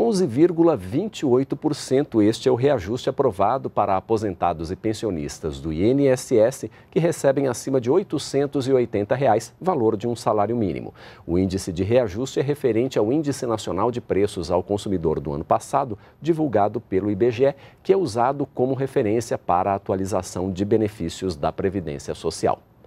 11,28%. Este é o reajuste aprovado para aposentados e pensionistas do INSS que recebem acima de R$ 880, reais, valor de um salário mínimo. O índice de reajuste é referente ao Índice Nacional de Preços ao Consumidor do ano passado, divulgado pelo IBGE, que é usado como referência para a atualização de benefícios da Previdência Social.